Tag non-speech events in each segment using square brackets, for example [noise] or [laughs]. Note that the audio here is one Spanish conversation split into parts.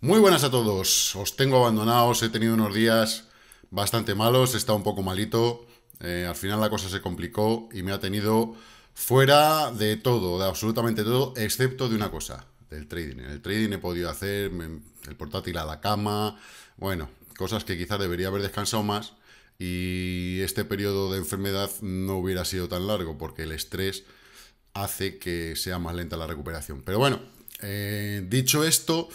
Muy buenas a todos, os tengo abandonados, he tenido unos días bastante malos, he estado un poco malito, eh, al final la cosa se complicó y me ha tenido fuera de todo, de absolutamente todo, excepto de una cosa, del trading. En el trading he podido hacer el portátil a la cama, bueno, cosas que quizás debería haber descansado más y este periodo de enfermedad no hubiera sido tan largo porque el estrés hace que sea más lenta la recuperación. Pero bueno, eh, dicho esto,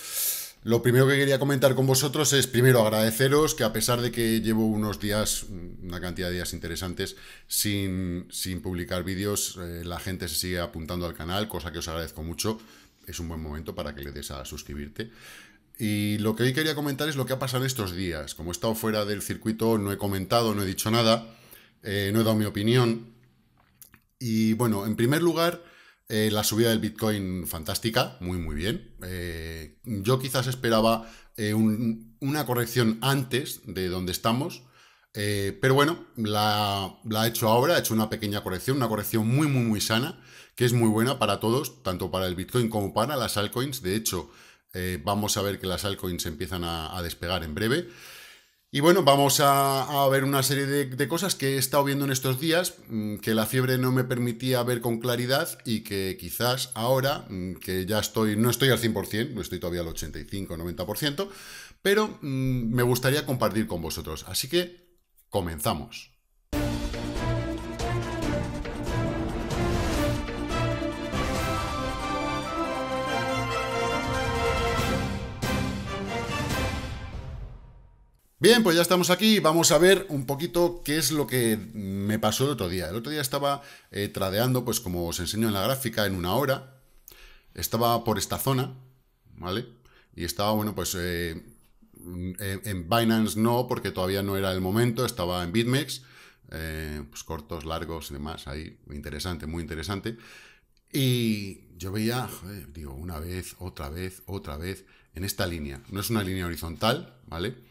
lo primero que quería comentar con vosotros es primero agradeceros que a pesar de que llevo unos días, una cantidad de días interesantes sin, publicar vídeos, eh, la gente se sigue apuntando al canal, cosa que os agradezco mucho. Es un buen momento para que le des a suscribirte. Y lo que hoy quería comentar es lo que ha pasado estos días. Como he estado fuera del circuito, no he comentado, no he dicho nada, eh, no he dado mi opinión. Y bueno, en primer lugar, eh, la subida del Bitcoin fantástica, muy muy bien. Eh, yo quizás esperaba eh, una corrección antes de donde estamos, pero bueno, la, he hecho ahora, ha he hecho una pequeña corrección, una corrección muy muy muy sana, que es muy buena para todos, tanto para el Bitcoin como para las altcoins. De hecho, vamos a ver que las altcoins empiezan a despegar en breve. Y bueno, vamos a, ver una serie de, cosas que he estado viendo en estos días, mm, que la fiebre no me permitía ver con claridad y que quizás ahora, mm, que ya estoy, no estoy al 100%, estoy todavía al 85-90%, pero mm, me gustaría compartir con vosotros. Así que comenzamos. Bien, pues ya estamos aquí. Vamos a ver un poquito qué es lo que me pasó el otro día. El otro día estaba eh, tradeando, pues como os enseño en la gráfica, en una hora. Estaba por esta zona, ¿vale? Y estaba, bueno, pues eh, en Binance no, porque todavía no era el momento. Estaba en BitMEX, eh, pues cortos, largos y demás. Ahí, interesante, muy interesante. Y yo veía, digo, una vez, otra vez, otra vez, en esta línea. No es una línea horizontal, ¿vale?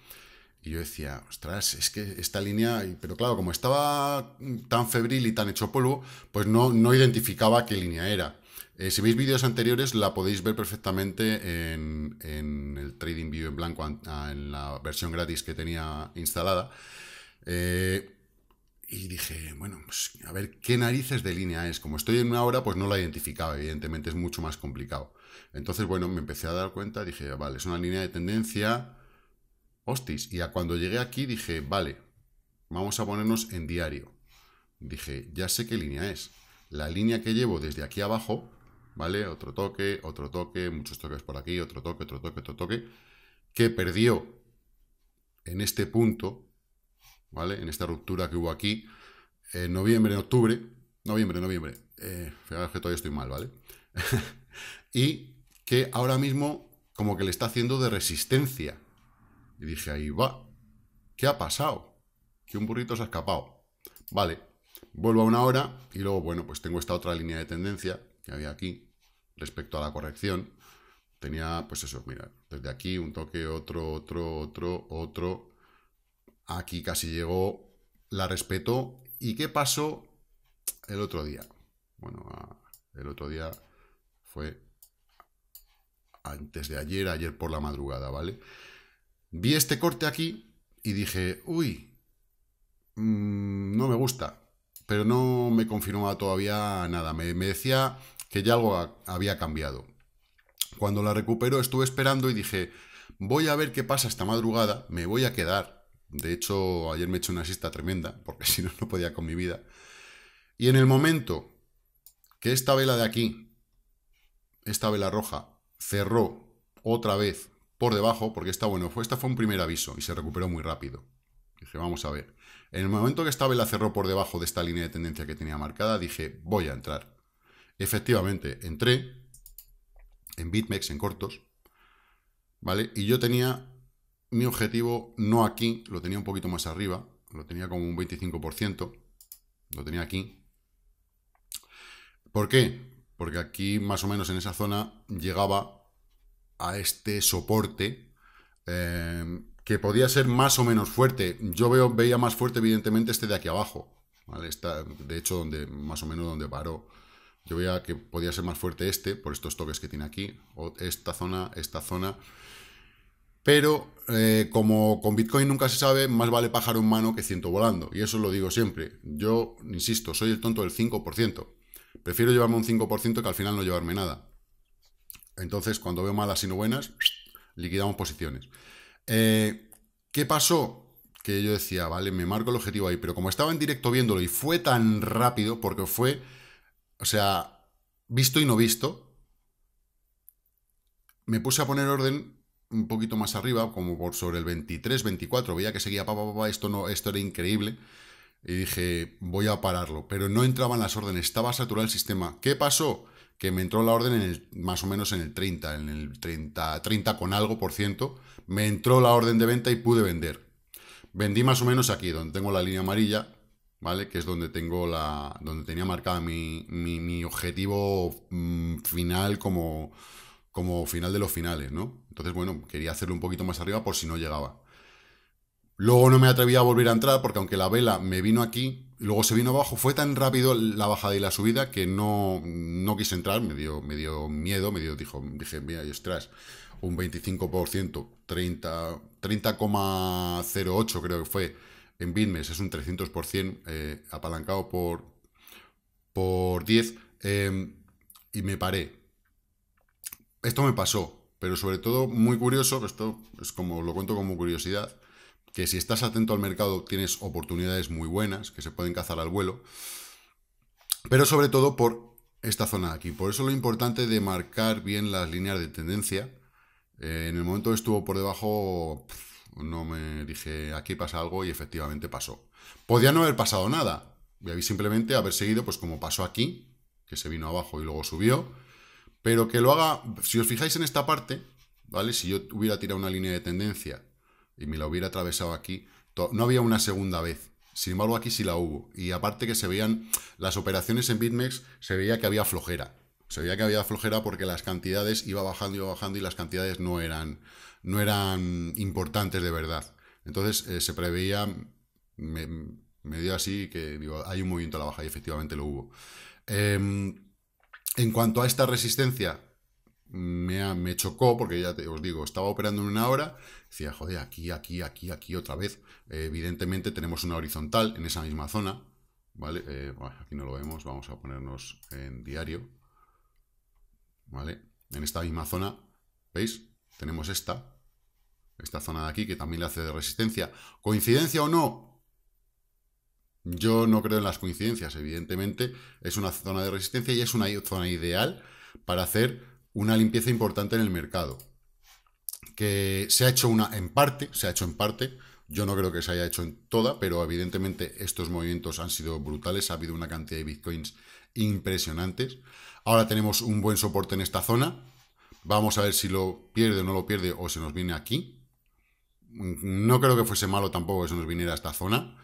Y yo decía, ostras, es que esta línea, pero claro, como estaba tan febril y tan hecho polvo, pues no, no identificaba qué línea era. Eh, si veis vídeos anteriores, la podéis ver perfectamente en, el Trading View en blanco, en la versión gratis que tenía instalada. Eh, y dije, bueno, pues, a ver qué narices de línea es. Como estoy en una hora, pues no la identificaba, evidentemente es mucho más complicado. Entonces, bueno, me empecé a dar cuenta, dije, vale, es una línea de tendencia, hostis. Y a cuando llegué aquí dije, vale, vamos a ponernos en diario. Dije, ya sé qué línea es. La línea que llevo desde aquí abajo, ¿vale? Otro toque, otro toque, muchos toques por aquí, otro toque, otro toque, otro toque, que perdió en este punto, ¿vale? En esta ruptura que hubo aquí, en noviembre, en octubre, noviembre, noviembre, eh, que todavía estoy mal, ¿vale? [laughs] y que ahora mismo como que le está haciendo de resistencia, y dije ahí, va, ¿qué ha pasado? Que un burrito se ha escapado. Vale, vuelvo a una hora y luego, bueno, pues tengo esta otra línea de tendencia que había aquí respecto a la corrección. Tenía, pues eso, mira, desde aquí un toque, otro, otro, otro, otro. Aquí casi llegó, la respetó. ¿Y qué pasó el otro día? Bueno, el otro día fue antes de ayer, ayer por la madrugada, ¿vale? Vi este corte aquí y dije, uy, mm, no me gusta, pero no me confirmaba todavía nada. Me, decía que ya algo había cambiado. Cuando la recupero estuve esperando y dije, voy a ver qué pasa esta madrugada, me voy a quedar. De hecho, ayer me he hecho una siesta tremenda, porque [laughs] si no, no podía con mi vida. Y en el momento que esta vela de aquí, esta vela roja, cerró otra vez por debajo, porque esta, bueno, fue, esta fue un primer aviso y se recuperó muy rápido. Dije, vamos a ver. En el momento que esta vela cerró por debajo de esta línea de tendencia que tenía marcada, dije, voy a entrar. Efectivamente, entré en BitMEX, en cortos, ¿vale? Y yo tenía mi objetivo no aquí, lo tenía un poquito más arriba, lo tenía como un 25%, lo tenía aquí. ¿Por qué? Porque aquí, más o menos en esa zona, llegaba a este soporte em, que podía ser más o menos fuerte. Yo veo, veía más fuerte, evidentemente, este de aquí abajo. de hecho, donde, más o menos donde paró. Yo veía que podía ser más fuerte este, por estos toques que tiene aquí, o esta zona, esta zona. Pero eh, como con Bitcoin nunca se sabe, más vale pájaro en mano que ciento volando. Y eso lo digo siempre. Yo, insisto, soy el tonto del 5%. Prefiero llevarme un 5% que al final no llevarme nada. Entonces, cuando veo malas y no buenas, liquidamos posiciones. Eh, ¿Qué pasó? Que yo decía, vale, me marco el objetivo ahí, pero como estaba en directo viéndolo y fue tan rápido, porque fue, o sea, visto y no visto, me puse a poner orden un poquito más arriba, como por sobre el 23, 24, veía que seguía, papá, papá, esto, no, esto era increíble, y dije, voy a pararlo, pero no entraban las órdenes, estaba saturado el sistema. ¿Qué pasó? que me entró la orden en el, más o menos en el 30, en el 30, 30 con algo por ciento, me entró la orden de venta y pude vender. Vendí más o menos aquí, donde tengo la línea amarilla, ¿vale? Que es donde tengo la. donde tenía marcada mi, mi, objetivo mm, final como, como final de los finales, ¿no? Entonces, bueno, quería hacerlo un poquito más arriba por si no llegaba. Luego no me atreví a volver a entrar porque aunque la vela me vino aquí, luego se vino abajo, fue tan rápido la bajada y la subida que no, quise entrar, me dio, me dio miedo, me dio, dijo, dije, mira, y ostras, un 25%, 30,08 creo que fue en Bitmes, es un 300% eh, apalancado por, por 10, em, y me paré. Esto me pasó, pero sobre todo muy curioso, esto es como lo cuento como curiosidad, que si estás atento al mercado tienes oportunidades muy buenas que se pueden cazar al vuelo, pero sobre todo por esta zona de aquí. Por eso lo importante de marcar bien las líneas de tendencia. Eh, en el momento estuvo por debajo, no me dije, aquí pasa algo y efectivamente pasó. Podía no haber pasado nada. Y simplemente haber seguido, pues como pasó aquí, que se vino abajo y luego subió. Pero que lo haga, si os fijáis en esta parte, ¿vale? Si yo hubiera tirado una línea de tendencia y me la hubiera atravesado aquí, no había una segunda vez. Sin embargo, aquí sí la hubo. Y aparte que se veían las operaciones en BitMEX, se veía que había flojera. Se veía que había flojera porque las cantidades iba bajando, iba bajando y las cantidades no eran, no eran importantes de verdad. Entonces eh, se preveía, me, dio así que digo, hay un movimiento a la baja y efectivamente lo hubo. Em, en cuanto a esta resistencia, me, chocó, porque ya te, os digo, estaba operando en una hora, decía, joder, aquí, aquí, aquí, aquí otra vez. Eh, evidentemente tenemos una horizontal en esa misma zona, ¿vale? Eh, aquí no lo vemos, vamos a ponernos en diario, ¿vale? En esta misma zona, ¿veis? Tenemos esta, esta zona de aquí, que también le hace de resistencia. ¿Coincidencia o no? Yo no creo en las coincidencias, evidentemente. Es una zona de resistencia y es una zona ideal para hacer una limpieza importante en el mercado. Que se ha hecho una en parte, se ha hecho en parte, yo no creo que se haya hecho en toda, pero evidentemente estos movimientos han sido brutales, ha habido una cantidad de bitcoins impresionantes. Ahora tenemos un buen soporte en esta zona. Vamos a ver si lo pierde o no lo pierde o se nos viene aquí. No creo que fuese malo tampoco que se nos viniera a esta zona.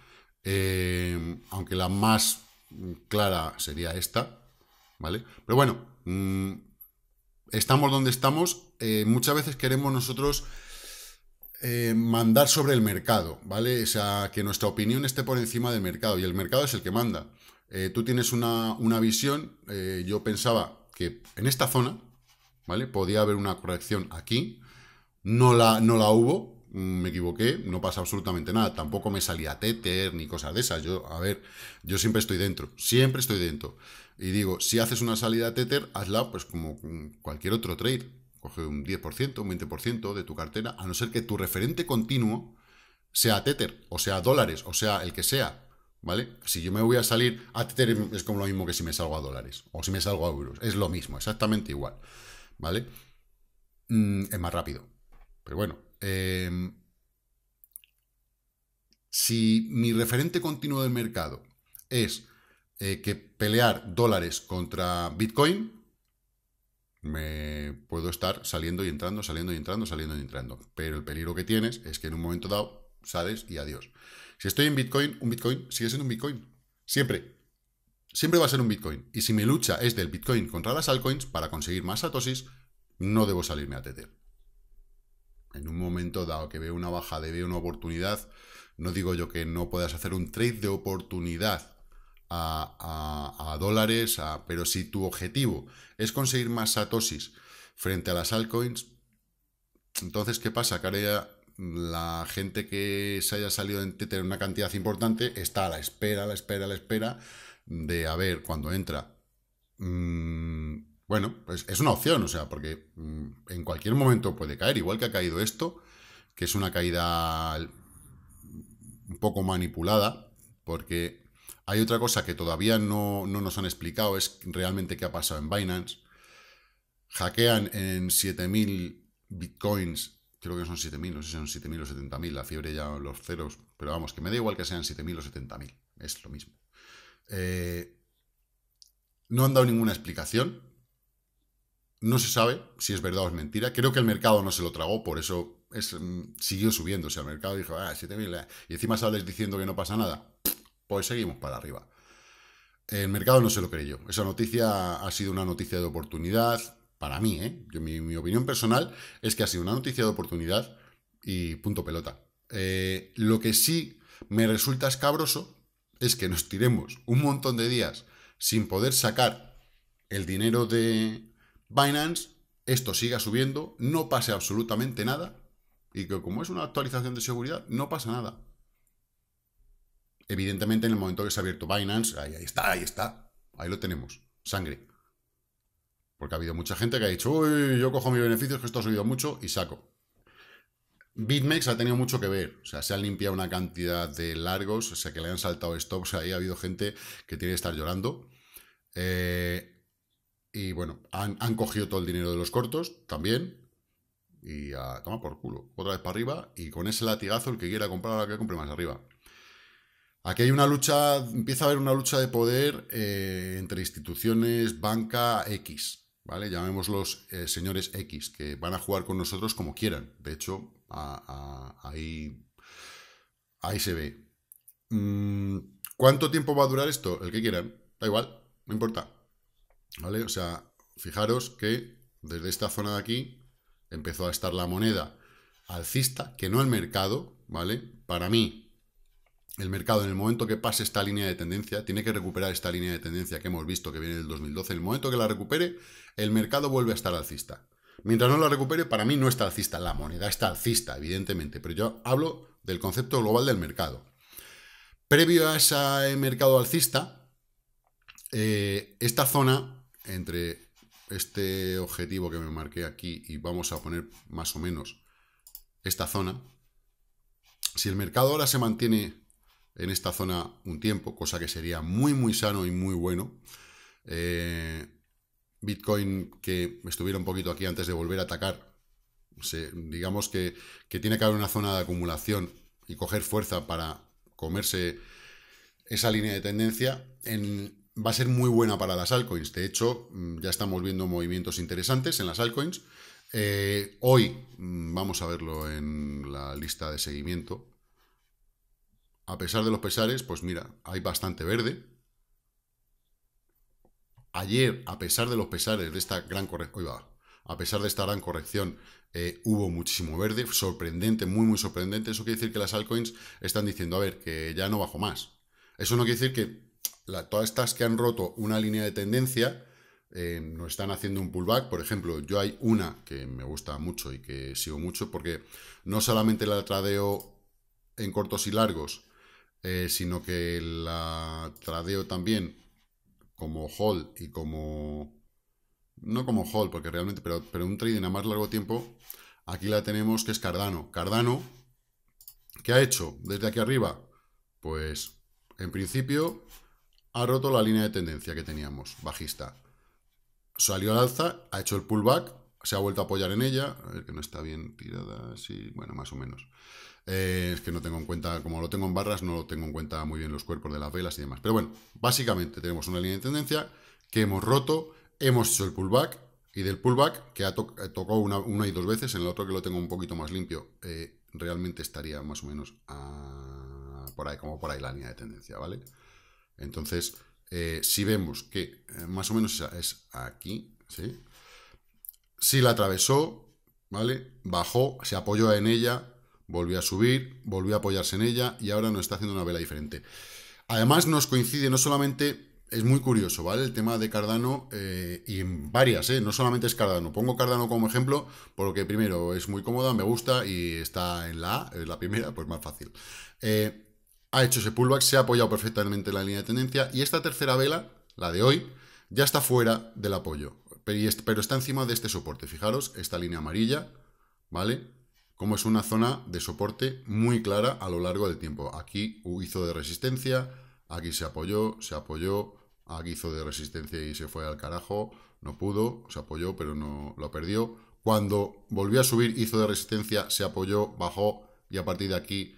Eh, aunque la más clara sería esta. ¿Vale? Pero bueno, mm, estamos donde estamos, eh, muchas veces queremos nosotros eh, mandar sobre el mercado, ¿vale? O sea, que nuestra opinión esté por encima del mercado y el mercado es el que manda. Eh, tú tienes una, visión, yo pensaba que en esta zona, ¿vale? Podía haber una corrección aquí, no la, no la hubo, mm, me equivoqué, no pasa absolutamente nada, tampoco me salía Tether ni cosas de esas, yo, a ver, yo siempre estoy dentro, siempre estoy dentro. Y digo, si haces una salida a Tether, hazla pues como cualquier otro trade. Coge un 10%, un 20% de tu cartera, a no ser que tu referente continuo sea Tether, o sea dólares, o sea el que sea. ¿Vale? Si yo me voy a salir a Tether es como lo mismo que si me salgo a dólares o si me salgo a euros. Es lo mismo, exactamente igual. ¿Vale? Mm, es más rápido. Pero bueno. Em, si mi referente continuo del mercado es eh, que pelear dólares contra Bitcoin, me puedo estar saliendo y entrando, saliendo y entrando, saliendo y entrando. Pero el peligro que tienes es que en un momento dado sales y adiós. Si estoy en Bitcoin, un Bitcoin sigue siendo un Bitcoin. Siempre. Siempre va a ser un Bitcoin. Y si mi lucha es del Bitcoin contra las altcoins para conseguir más satosis, no debo salirme a Tether. En un momento dado que veo una baja, de veo una oportunidad, no digo yo que no puedas hacer un trade de oportunidad a, dólares, pero si tu objetivo es conseguir más satosis frente a las altcoins, entonces, ¿qué pasa? Que la gente que se haya salido en tener una cantidad importante está a la espera, a la espera, a la espera de a ver cuándo entra. Mm, bueno, pues es una opción, o sea, porque mm, en cualquier momento puede caer, igual que ha caído esto, que es una caída un poco manipulada, porque hay otra cosa que todavía no, nos han explicado, es realmente qué ha pasado en Binance. Hackean en 7.000 bitcoins, creo que son 7.000, no sé si son 7.000 o 70.000, la fiebre ya los ceros, pero vamos, que me da igual que sean 7.000 o 70.000, es lo mismo. Eh, no han dado ninguna explicación, no se sabe si es verdad o es mentira. Creo que el mercado no se lo tragó, por eso es, mm, siguió subiéndose al mercado. Dijo, ah, 7.000. Eh". Y encima sales diciendo que no pasa nada pues seguimos para arriba. El mercado no se lo creyó. Esa noticia ha sido una noticia de oportunidad para mí, ¿eh? mi, opinión personal es que ha sido una noticia de oportunidad y punto pelota. Eh, lo que sí me resulta escabroso es que nos tiremos un montón de días sin poder sacar el dinero de Binance, esto siga subiendo, no pase absolutamente nada y que como es una actualización de seguridad, no pasa nada. Evidentemente, en el momento que se ha abierto Binance, ahí, está, ahí está. Ahí lo tenemos. Sangre. Porque ha habido mucha gente que ha dicho, uy, yo cojo mis beneficios, que esto ha subido mucho, y saco. BitMEX ha tenido mucho que ver. O sea, se han limpiado una cantidad de largos, o sea, que le han saltado stops. Ahí ha habido gente que tiene que estar llorando. Eh, y bueno, han, han, cogido todo el dinero de los cortos también. Y a tomar por culo. Otra vez para arriba. Y con ese latigazo, el que quiera comprar, ahora que compre más arriba. Aquí hay una lucha, empieza a haber una lucha de poder eh, entre instituciones, banca, X, ¿vale? Llamémoslos los eh, señores X, que van a jugar con nosotros como quieran. De hecho, ahí, ahí se ve. Mm, ¿Cuánto tiempo va a durar esto? El que quieran, da igual, no importa. ¿Vale? O sea, fijaros que desde esta zona de aquí empezó a estar la moneda alcista, que no el mercado, ¿vale? Para mí, el mercado en el momento que pase esta línea de tendencia, tiene que recuperar esta línea de tendencia que hemos visto que viene del 2012, en el momento que la recupere, el mercado vuelve a estar alcista. Mientras no la recupere, para mí no está alcista, la moneda está alcista, evidentemente, pero yo hablo del concepto global del mercado. Previo a ese mercado alcista, eh, esta zona entre este objetivo que me marqué aquí y vamos a poner más o menos esta zona, si el mercado ahora se mantiene en esta zona un tiempo, cosa que sería muy, muy sano y muy bueno. Eh, Bitcoin que estuviera un poquito aquí antes de volver a atacar, digamos que, tiene que haber una zona de acumulación y coger fuerza para comerse esa línea de tendencia. va a ser muy buena para las altcoins. De hecho, mm, ya estamos viendo movimientos interesantes en las altcoins. Eh, hoy mm, vamos a verlo en la lista de seguimiento a pesar de los pesares, pues mira, hay bastante verde. Ayer, a pesar de los pesares de esta gran corrección, a pesar de esta gran corrección, eh, hubo muchísimo verde, sorprendente, muy, muy sorprendente. Eso quiere decir que las altcoins están diciendo, a ver, que ya no bajo más. Eso no quiere decir que todas estas que han roto una línea de tendencia eh, no están haciendo un pullback. Por ejemplo, yo hay una que me gusta mucho y que sigo mucho porque no solamente la tradeo en cortos y largos, eh, sino que la tradeo también como hold y como... No como hold, porque realmente, pero, pero un trading a más largo tiempo, aquí la tenemos que es Cardano. Cardano, ¿qué ha hecho desde aquí arriba? Pues, en principio, ha roto la línea de tendencia que teníamos, bajista. Salió al alza, ha hecho el pullback, se ha vuelto a apoyar en ella. A que no está bien tirada, sí, bueno, más o menos. Eh, es que no tengo en cuenta, como lo tengo en barras, no lo tengo en cuenta muy bien los cuerpos de las velas y demás. Pero bueno, básicamente tenemos una línea de tendencia que hemos roto, hemos hecho el pullback, y del pullback, que ha eh, tocado una, una, y dos veces, en el otro que lo tengo un poquito más limpio, eh, realmente estaría más o menos ah, por ahí, como por ahí la línea de tendencia, ¿vale? Entonces, si vemos que más o menos es aquí, ¿sí? Si la atravesó, ¿vale? Bajó, se apoyó en ella, volvió a subir, volvió a apoyarse en ella y ahora nos está haciendo una vela diferente. Además nos coincide no solamente... Es muy curioso, ¿vale? El tema de Cardano y eh, y varias, ¿eh? No solamente es Cardano. Pongo Cardano como ejemplo porque primero es muy cómoda, me gusta y está en la A, es la primera, pues más fácil. Eh, ha hecho ese pullback, se ha apoyado perfectamente en la línea de tendencia y esta tercera vela, la de hoy, ya está fuera del apoyo pero está encima de este soporte. Fijaros, esta línea amarilla, ¿vale? Como es una zona de soporte muy clara a lo largo del tiempo. Aquí hizo de resistencia, aquí se apoyó, se apoyó, aquí hizo de resistencia y se fue al carajo, no pudo, se apoyó, pero no lo perdió. Cuando volvió a subir, hizo de resistencia, se apoyó, bajó y a partir de aquí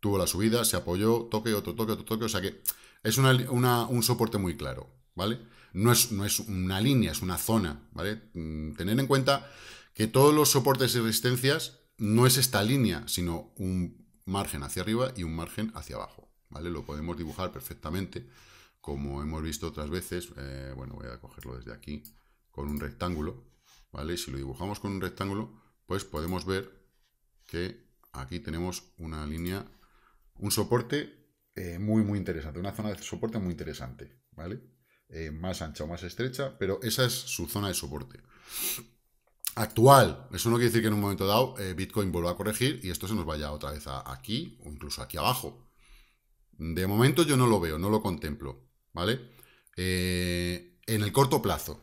tuvo la subida, se apoyó, toque, otro toque, otro toque, o sea que es un soporte muy claro. ¿vale? No es, una línea, es una zona, ¿vale? Mm, tener en cuenta que todos los soportes y resistencias no es esta línea, sino un margen hacia arriba y un margen hacia abajo, ¿vale? Lo podemos dibujar perfectamente, como hemos visto otras veces, eh, bueno, voy a cogerlo desde aquí, con un rectángulo, ¿vale? Si lo dibujamos con un rectángulo, pues podemos ver que aquí tenemos una línea, un soporte eh, muy, muy interesante, una zona de soporte muy interesante, ¿vale? Eh, más ancha o más estrecha, pero esa es su zona de soporte. Actual, eso no quiere decir que en un momento dado eh, Bitcoin vuelva a corregir y esto se nos vaya otra vez a aquí o incluso aquí abajo. De momento yo no lo veo, no lo contemplo, ¿vale? Eh, en el corto plazo,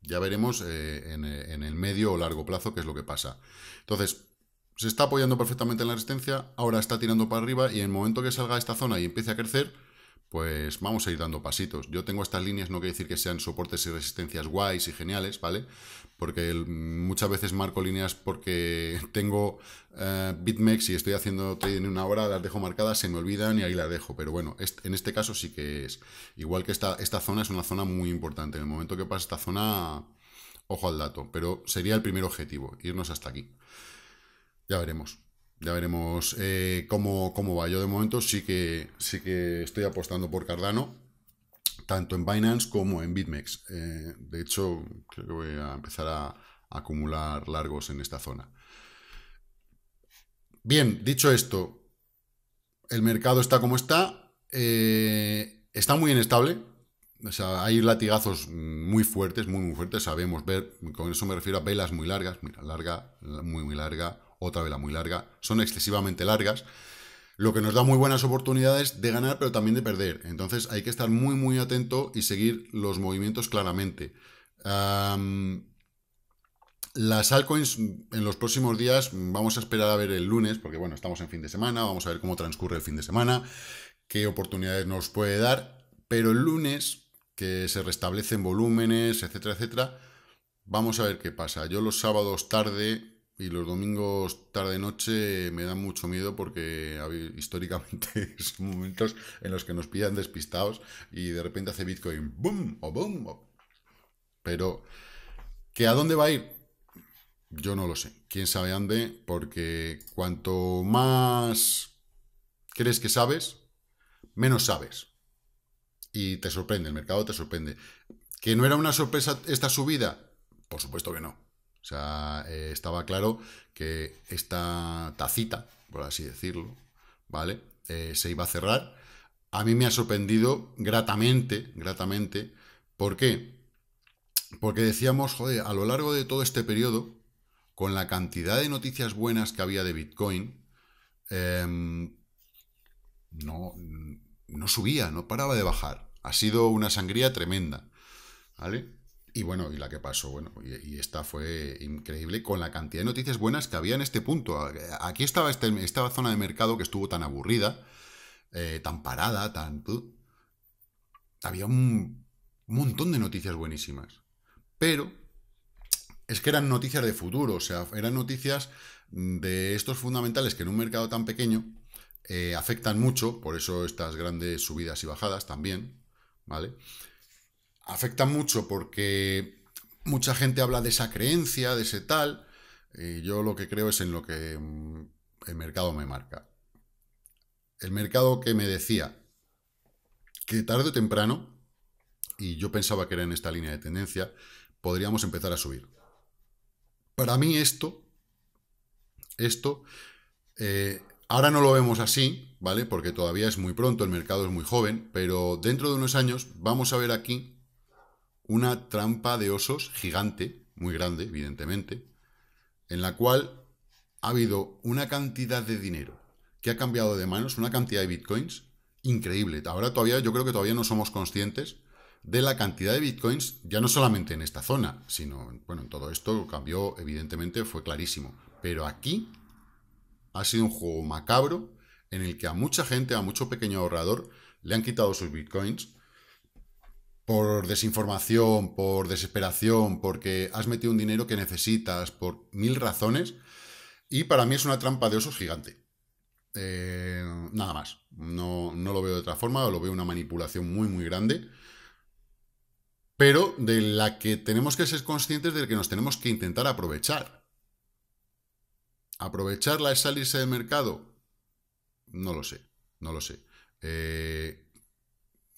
ya veremos en, el medio o largo plazo qué es lo que pasa. Entonces, se está apoyando perfectamente en la resistencia, ahora está tirando para arriba y en el momento que salga esta zona y empiece a crecer, pues vamos a ir dando pasitos. Yo tengo estas líneas, no quiere decir que sean soportes y resistencias guays y geniales, ¿vale? Porque muchas veces marco líneas porque [laughs] tengo eh, BitMEX y estoy haciendo trading una hora, las dejo marcadas, se me olvidan y ahí las dejo. Pero bueno, en este caso sí que es. Igual que esta, esta zona es una zona muy importante. En el momento que pasa esta zona, ojo al dato. Pero sería el primer objetivo, irnos hasta aquí. Ya veremos. Ya veremos eh, cómo, va. Yo de momento sí que, sí que estoy apostando por Cardano, tanto en Binance como en BitMEX. Eh, de hecho, creo que voy a empezar a, acumular largos en esta zona. Bien, dicho esto, el mercado está como está. Eh, está muy inestable. O sea, hay latigazos muy fuertes, muy, fuertes. Sabemos ver, con eso me refiero a velas muy largas, Mira, larga, muy, muy larga, otra vela muy larga, son excesivamente largas, lo que nos da muy buenas oportunidades de ganar, pero también de perder. Entonces hay que estar muy, muy atento y seguir los movimientos claramente. las altcoins en los próximos días vamos a esperar a ver el lunes, porque bueno, estamos en fin de semana, vamos a ver cómo transcurre el fin de semana, qué oportunidades nos puede dar, pero el lunes, que se restablecen volúmenes, etcétera, etcétera, vamos a ver qué pasa. Yo los sábados tarde y los domingos tarde-noche me da mucho miedo porque históricamente [laughs] son momentos en los que nos pillan despistados y de repente hace Bitcoin boom o boom. Pero, ¿que a dónde va a ir? Yo no lo sé. ¿Quién sabe ande? Porque cuanto más crees que sabes, menos sabes. Y te sorprende, el mercado te sorprende. ¿Que no era una sorpresa esta subida? Por supuesto que no o sea, eh, estaba claro que esta tacita, por así decirlo, ¿vale? Eh, se iba a cerrar. A mí me ha sorprendido gratamente, gratamente. ¿Por qué? Porque decíamos, joder, a lo largo de todo este periodo, con la cantidad de noticias buenas que había de Bitcoin, em, no, no subía, no paraba de bajar. Ha sido una sangría tremenda. ¿Vale? Y bueno, y la que pasó, bueno, y, esta fue increíble con la cantidad de noticias buenas que había en este punto. Aquí estaba este, esta zona de mercado que estuvo tan aburrida, eh, tan parada, tan... había un montón de noticias buenísimas. Pero es que eran noticias de futuro, o sea, eran noticias de estos fundamentales que en un mercado tan pequeño eh, afectan mucho, por eso estas grandes subidas y bajadas también, ¿vale? afecta mucho porque mucha gente habla de esa creencia, de ese tal, y yo lo que creo es en lo que mm, el mercado me marca. El mercado que me decía que tarde o temprano, y yo pensaba que era en esta línea de tendencia, podríamos empezar a subir. Para mí esto, esto, eh, ahora no lo vemos así, ¿vale? Porque todavía es muy pronto, el mercado es muy joven, pero dentro de unos años vamos a ver aquí una trampa de osos gigante, muy grande, evidentemente, en la cual ha habido una cantidad de dinero que ha cambiado de manos, una cantidad de bitcoins increíble. Ahora todavía, yo creo que todavía no somos conscientes de la cantidad de bitcoins, ya no solamente en esta zona, sino, bueno, en todo esto cambió, evidentemente, fue clarísimo. Pero aquí ha sido un juego macabro en el que a mucha gente, a mucho pequeño ahorrador, le han quitado sus bitcoins por desinformación, por desesperación, porque has metido un dinero que necesitas, por mil razones. Y para mí es una trampa de osos gigante. Eh, nada más. No, lo veo de otra forma, lo veo una manipulación muy, muy grande. Pero de la que tenemos que ser conscientes de que nos tenemos que intentar aprovechar. ¿Aprovecharla es salirse del mercado? No lo sé, no lo sé. Eh,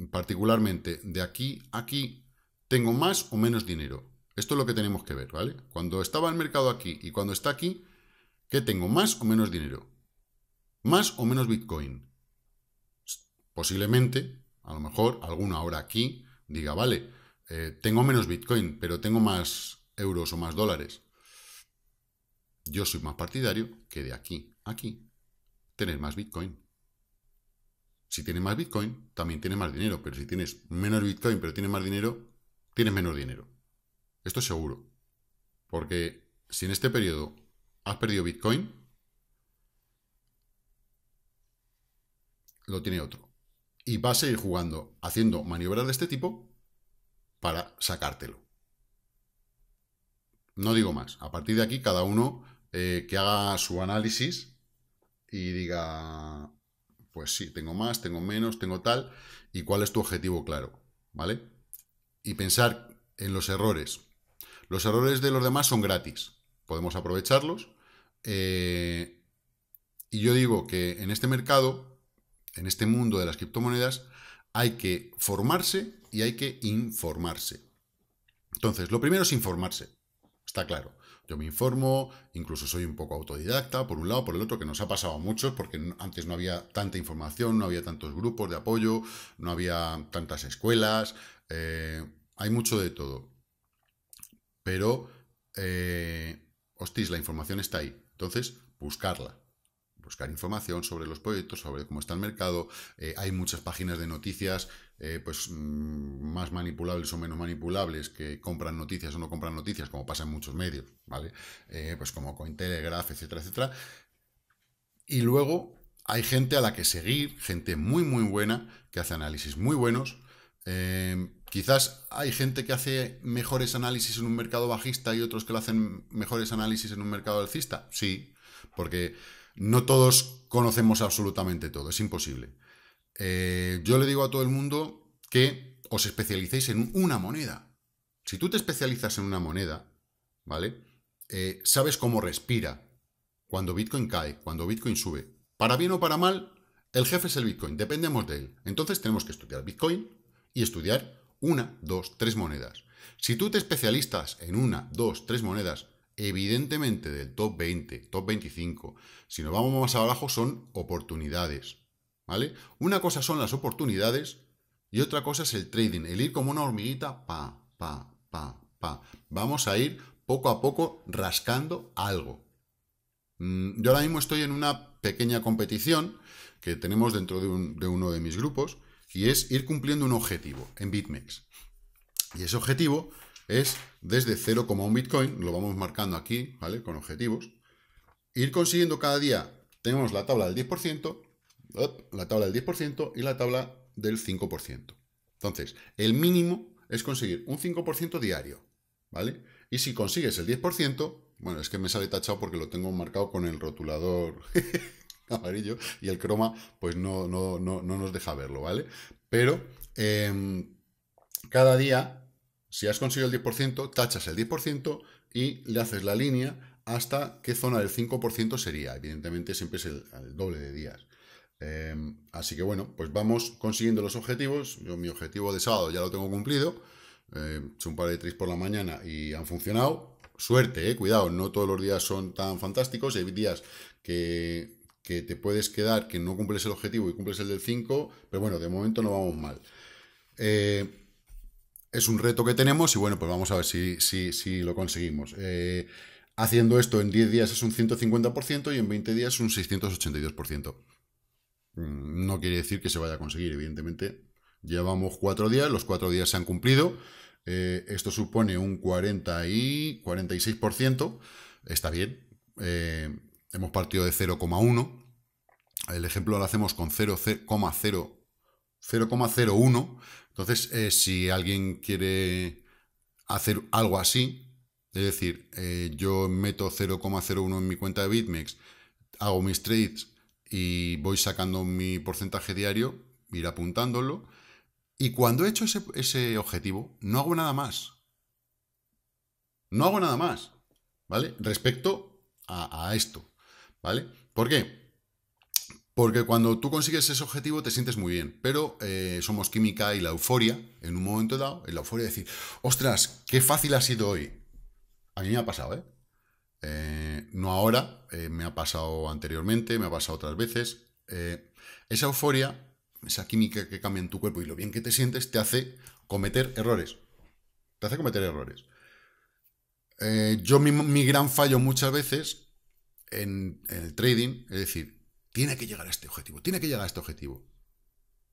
particularmente de aquí a aquí, tengo más o menos dinero. Esto es lo que tenemos que ver, ¿vale? Cuando estaba el mercado aquí y cuando está aquí, que tengo? ¿Más o menos dinero? ¿Más o menos Bitcoin? Posiblemente, a lo mejor, alguna hora aquí diga, vale, eh, tengo menos Bitcoin, pero tengo más euros o más dólares. Yo soy más partidario que de aquí a aquí tener más Bitcoin. Si tienes más Bitcoin, también tienes más dinero, pero si tienes menos Bitcoin, pero tienes más dinero, tienes menos dinero. Esto es seguro. Porque si en este periodo has perdido Bitcoin, lo tiene otro. Y va a seguir jugando, haciendo maniobras de este tipo para sacártelo. No digo más. A partir de aquí, cada uno eh, que haga su análisis y diga, pues sí, tengo más, tengo menos, tengo tal, y cuál es tu objetivo claro, ¿vale? Y pensar en los errores. Los errores de los demás son gratis, podemos aprovecharlos. Eh, y yo digo que en este mercado, en este mundo de las criptomonedas, hay que formarse y hay que informarse. Entonces, lo primero es informarse, está claro. Yo me informo, incluso soy un poco autodidacta, por un lado, por el otro, que nos ha pasado a muchos, porque antes no había tanta información, no había tantos grupos de apoyo, no había tantas escuelas, eh, hay mucho de todo. Pero, eh, hostis, la información está ahí, entonces buscarla buscar información sobre los proyectos, sobre cómo está el mercado. Eh, hay muchas páginas de noticias, eh, pues mm, más manipulables o menos manipulables, que compran noticias o no compran noticias, como pasa en muchos medios, ¿vale? Eh, pues como Cointelegraph, etcétera, etcétera. Y luego hay gente a la que seguir, gente muy, muy buena, que hace análisis muy buenos. quizás hay gente que hace mejores análisis en un mercado bajista y otros que lo hacen mejores análisis en un mercado alcista. Sí, porque no todos conocemos absolutamente todo, es imposible. Eh, yo le digo a todo el mundo que os especialicéis en una moneda. Si tú te especializas en una moneda, ¿vale? Eh, sabes cómo respira cuando Bitcoin cae, cuando Bitcoin sube. Para bien o para mal, el jefe es el Bitcoin, dependemos de él. Entonces tenemos que estudiar Bitcoin y estudiar una, dos, tres monedas. Si tú te especialistas en una, dos, tres monedas evidentemente del top 20, top 25. Si nos vamos más abajo son oportunidades, ¿vale? Una cosa son las oportunidades y otra cosa es el trading, el ir como una hormiguita, pa, pa, pa, pa. Vamos a ir poco a poco rascando algo. Mm, yo ahora mismo estoy en una pequeña competición que tenemos dentro de, uno de mis grupos y es ir cumpliendo un objetivo en BitMEX. Y ese objetivo es desde 0,1 Bitcoin, lo vamos marcando aquí, ¿vale? Con objetivos. Ir consiguiendo cada día, tenemos la tabla del 10%, la tabla del 10% y la tabla del 5%. Entonces, el mínimo es conseguir un 5% diario, ¿vale? Y si consigues el 10%, bueno, es que me sale tachado porque lo tengo marcado con el rotulador [laughs] amarillo y el croma, pues no, no, no, nos deja verlo, ¿vale? Pero em, cada día si has conseguido el 10%, tachas el 10% y le haces la línea hasta qué zona del 5% sería. Evidentemente siempre es el, doble de días. Em, así que bueno, pues vamos consiguiendo los objetivos. Yo mi objetivo de sábado ya lo tengo cumplido. Eh, he hecho un par de tris por la mañana y han funcionado. Suerte, eh, cuidado, no todos los días son tan fantásticos. Hay días que, que te puedes quedar, que no cumples el objetivo y cumples el del 5, pero bueno, de momento no vamos mal. Eh, es un reto que tenemos y bueno, pues vamos a ver si, lo conseguimos. Eh, haciendo esto en 10 días es un 150% y en 20 días un 682%. Mm, no quiere decir que se vaya a conseguir, evidentemente. Llevamos 4 días, los 4 días se han cumplido. Eh, esto supone un 40 y 46%. Está bien. Eh, hemos partido de 0,1. El ejemplo lo hacemos con 0,01%. Entonces, eh, si alguien quiere hacer algo así, es decir, eh, yo meto 0,01 en mi cuenta de BitMEX, hago mis trades y voy sacando mi porcentaje diario, ir apuntándolo, y cuando he hecho ese, objetivo, no hago nada más. No hago nada más, ¿vale? Respecto a esto, ¿vale? ¿Por qué? Porque cuando tú consigues ese objetivo te sientes muy bien, pero eh, somos química y la euforia, en un momento dado, en la euforia de decir, ostras, qué fácil ha sido hoy. A mí me ha pasado, ¿eh? eh no ahora, eh, me ha pasado anteriormente, me ha pasado otras veces. esa euforia, esa química que cambia en tu cuerpo y lo bien que te sientes, te hace cometer errores. Te hace cometer errores. yo mi, gran fallo muchas veces en el trading, es decir, tiene que llegar a este objetivo, tiene que llegar a este objetivo.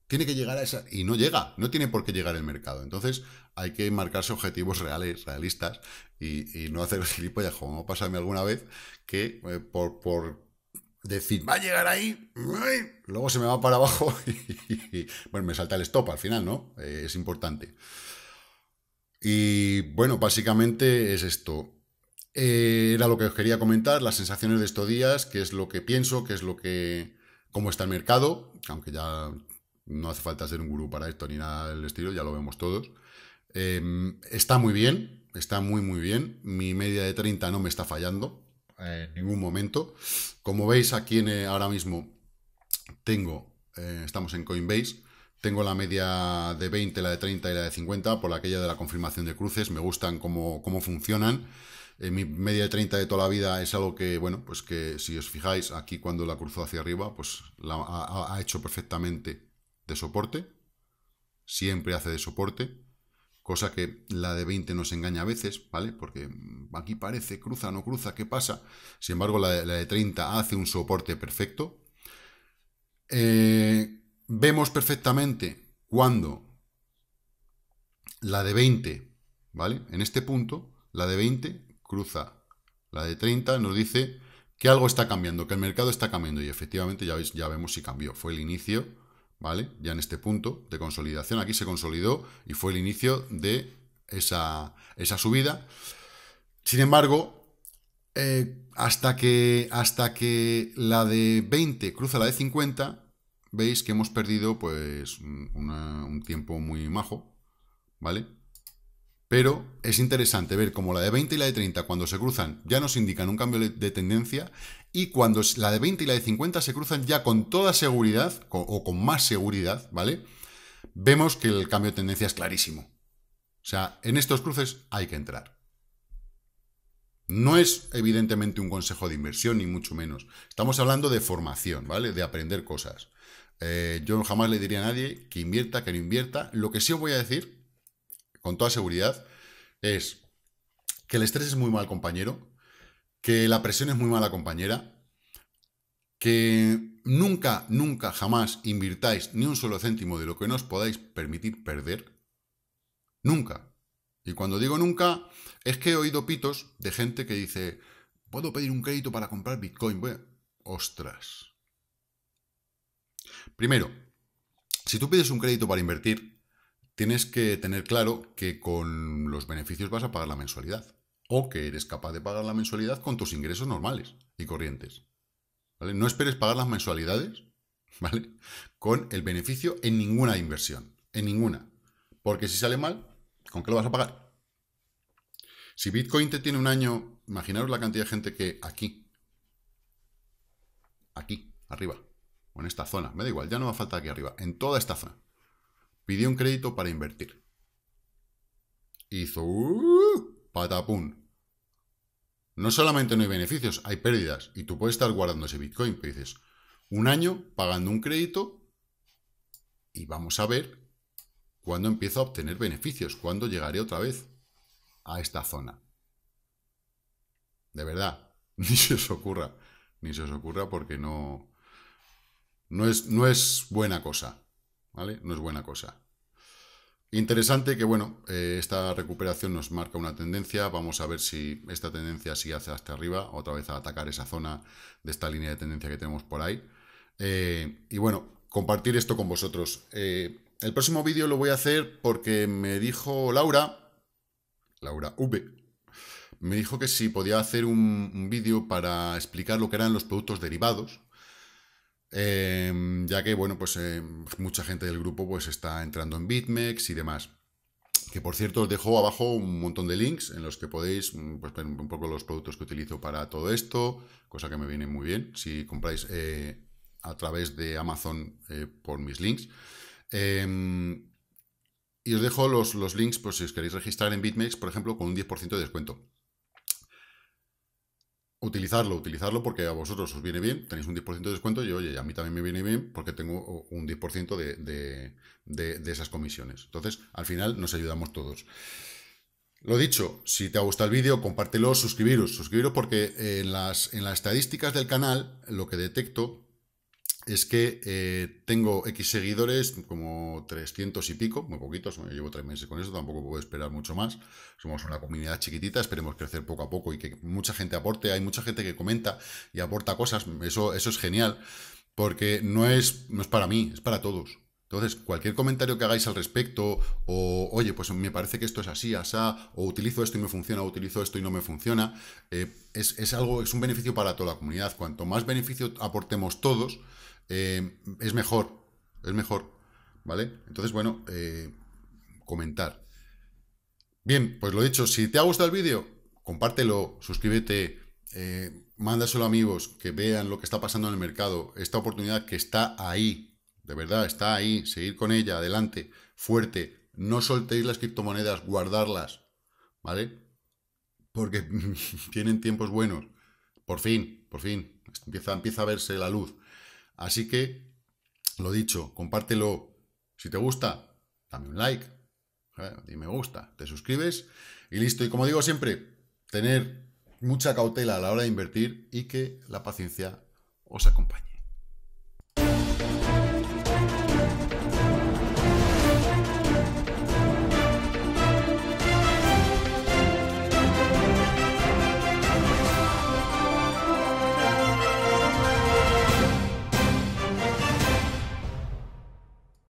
Tiene que llegar a esa... Y no llega, no tiene por qué llegar el mercado. Entonces hay que marcarse objetivos reales, realistas, y, no hacer gilipollas, como pasarme alguna vez, que eh, por, decir, va a llegar ahí, luego se me va para abajo [laughs] y, bueno, me salta el stop al final, ¿no? Eh, es importante. Y bueno, básicamente es esto. Eh, era lo que os quería comentar, las sensaciones de estos días, qué es lo que pienso, qué es lo que. cómo está el mercado, aunque ya no hace falta ser un gurú para esto ni nada del estilo, ya lo vemos todos. Em, está muy bien, está muy, muy bien. Mi media de 30 no me está fallando eh, en ningún momento. Como veis, aquí eh, ahora mismo tengo, estamos en Coinbase, tengo la media de 20, la de 30 y la de 50, por aquella de la confirmación de cruces. Me gustan cómo, cómo funcionan. En mi media de 30 de toda la vida es algo que, bueno, pues que si os fijáis, aquí cuando la cruzó hacia arriba, pues la ha, hecho perfectamente de soporte. Siempre hace de soporte. Cosa que la de 20 nos engaña a veces, ¿vale? Porque aquí parece, cruza, no cruza, ¿qué pasa? Sin embargo, la de, 30 hace un soporte perfecto. Eh, vemos perfectamente cuando la de 20, ¿vale? En este punto, la de 20 cruza la de 30, nos dice que algo está cambiando, que el mercado está cambiando. Y efectivamente, ya, veis, ya vemos si cambió. Fue el inicio, ¿vale? Ya en este punto de consolidación, aquí se consolidó y fue el inicio de esa, esa subida. Sin embargo, eh, hasta, que, hasta que la de 20 cruza la de 50, veis que hemos perdido pues un tiempo muy majo, ¿vale? Pero es interesante ver cómo la de 20 y la de 30 cuando se cruzan ya nos indican un cambio de tendencia y cuando la de 20 y la de 50 se cruzan ya con toda seguridad o con más seguridad, ¿vale? Vemos que el cambio de tendencia es clarísimo. O sea, en estos cruces hay que entrar. No es evidentemente un consejo de inversión, ni mucho menos. Estamos hablando de formación, ¿vale? De aprender cosas. Eh, yo jamás le diría a nadie que invierta, que no invierta. Lo que sí os voy a decir con toda seguridad, es que el estrés es muy mal compañero, que la presión es muy mala compañera, que nunca, nunca, jamás invirtáis ni un solo céntimo de lo que no os podáis permitir perder. Nunca. Y cuando digo nunca, es que he oído pitos de gente que dice, ¿puedo pedir un crédito para comprar Bitcoin? ostras. Primero, si tú pides un crédito para invertir, tienes que tener claro que con los beneficios vas a pagar la mensualidad o que eres capaz de pagar la mensualidad con tus ingresos normales y corrientes. No esperes pagar las mensualidades [laughs] ¿vale? con el beneficio en ninguna inversión, en ninguna. Porque si sale mal, ¿con qué lo vas a pagar? Si Bitcoin te tiene un año, imaginaros la cantidad de gente que aquí, aquí, arriba, o en esta zona, me da igual, ya no va a falta aquí arriba, en toda esta zona, Pidió un crédito para invertir. Hizo uh, No solamente no hay beneficios, hay pérdidas. Y tú puedes estar guardando ese Bitcoin. dices, un año pagando un crédito y vamos a ver cuándo empiezo a obtener beneficios, cuándo llegaré otra vez a esta zona. De verdad, [laughs] ni se os ocurra, ni se os ocurra porque no, no, es, no es buena cosa. No es buena cosa. Interesante que, bueno, eh, esta recuperación nos marca una tendencia. Vamos a ver si esta tendencia sigue hacia hasta arriba, otra vez a atacar esa zona de esta línea de tendencia que tenemos por ahí. Eh, y bueno, compartir esto con vosotros. Eh, el próximo vídeo lo voy a hacer porque me dijo Laura, Laura V, me dijo que si podía hacer un vídeo para explicar lo que eran los productos derivados, Em, ya que, bueno, pues em, mucha gente del grupo pues está entrando en BitMEX y demás. Que por cierto, os dejo abajo un montón de links en los que podéis mm, pues, ver un poco los productos que utilizo para todo esto, cosa que me viene muy bien si compráis eh, a través de Amazon eh, por mis links. Em, y os dejo los, links pues, si os queréis registrar en BitMEX, por ejemplo, con un 10% de descuento utilizarlo, utilizarlo porque a vosotros os viene bien, tenéis un 10% de descuento y oye, a mí también me viene bien porque tengo un 10% de, de, esas comisiones. Entonces, al final nos ayudamos todos. Lo dicho, si te ha gustado el vídeo, compártelo, suscribiros, suscribiros porque en las, en las estadísticas del canal lo que detecto es que eh, tengo X seguidores, como 300 y pico, muy poquitos, llevo tres meses con eso, tampoco puedo esperar mucho más. Somos una comunidad chiquitita, esperemos crecer poco a poco y que mucha gente aporte. Hay mucha gente que comenta y aporta cosas, eso, eso es genial, porque no es, no es para mí, es para todos. Entonces, cualquier comentario que hagáis al respecto, o oye, pues me parece que esto es así, asá, o utilizo esto y me funciona, o utilizo esto y no me funciona, eh, es, algo, es un beneficio para toda la comunidad. Cuanto más beneficio aportemos todos, eh, es mejor, es mejor, ¿vale? Entonces, bueno, eh, comentar. Bien, pues lo dicho, si te ha gustado el vídeo, compártelo, suscríbete, eh, mándaselo a amigos que vean lo que está pasando en el mercado, esta oportunidad que está ahí, de verdad, está ahí, seguir con ella, adelante, fuerte, no soltéis las criptomonedas, guardarlas, ¿vale? Porque [laughs] tienen tiempos buenos, por fin, por fin, empieza, empieza a verse la luz. Así que, lo dicho, compártelo. Si te gusta, dame un like, eh, dime y me gusta, te suscribes y listo. Y como digo siempre, tener mucha cautela a la hora de invertir y que la paciencia os acompañe.